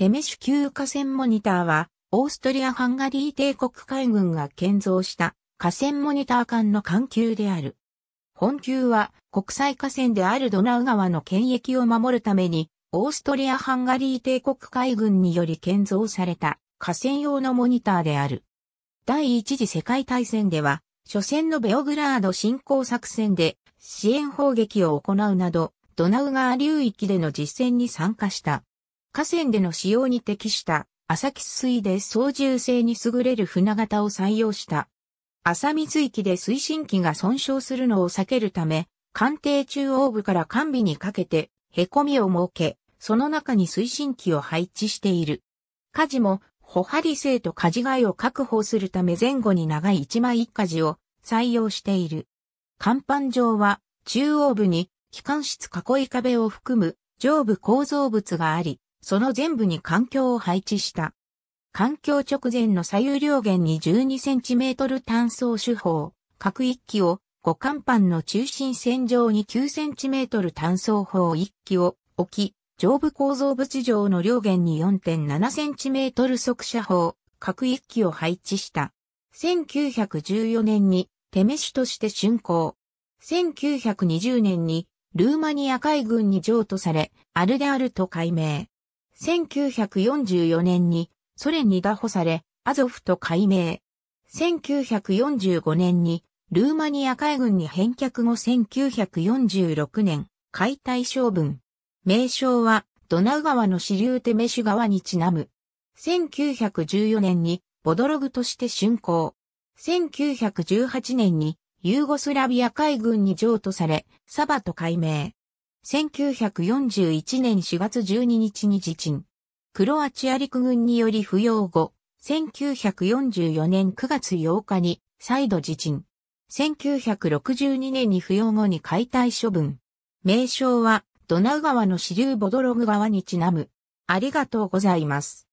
テメシュ級河川モニターは、オーストリア・ハンガリー帝国海軍が建造した河川モニター艦の艦級である。本級は国際河川であるドナウ川の権益を守るために、オーストリア・ハンガリー帝国海軍により建造された河川用のモニターである。第一次世界大戦では、初戦のベオグラード侵攻作戦で支援砲撃を行うなど、ドナウ川流域での実戦に参加した。河川での使用に適した浅木水で操縦性に優れる船型を採用した。浅水域で推進機が損傷するのを避けるため、艦艇中央部から艦尾にかけて、凹みを設け、その中に推進機を配置している。舵も、ホハリ性と舵害を確保するため前後に長い一枚一舵を採用している。甲板上は中央部に機関室囲い壁を含む上部構造物があり、その全部に環境を配置した。環境直前の左右両弦に 12cm 単層手法、各一機を五間板の中心線上に 9cm 単層法一機を置き、上部構造物上の両弦に 4.7cm 速射法、各一機を配置した。1914年に手飯として竣工。1920年にルーマニア海軍に譲渡され、アルデアルと改名。1944年にソ連に拿捕され、アゾフと改名。1945年にルーマニア海軍に返却後1946年、解体処分。名称はドナウ川の支流テメシュ川にちなむ。1914年にボドログとして竣工。1918年にユーゴスラビア海軍に譲渡され、サバと改名。1941年4月12日に自沈。クロアチア陸軍により不要後、1944年9月8日に再度自沈。1962年に不要後に解体処分。名称はドナウ川の支流ボドログ川にちなむ。ありがとうございます。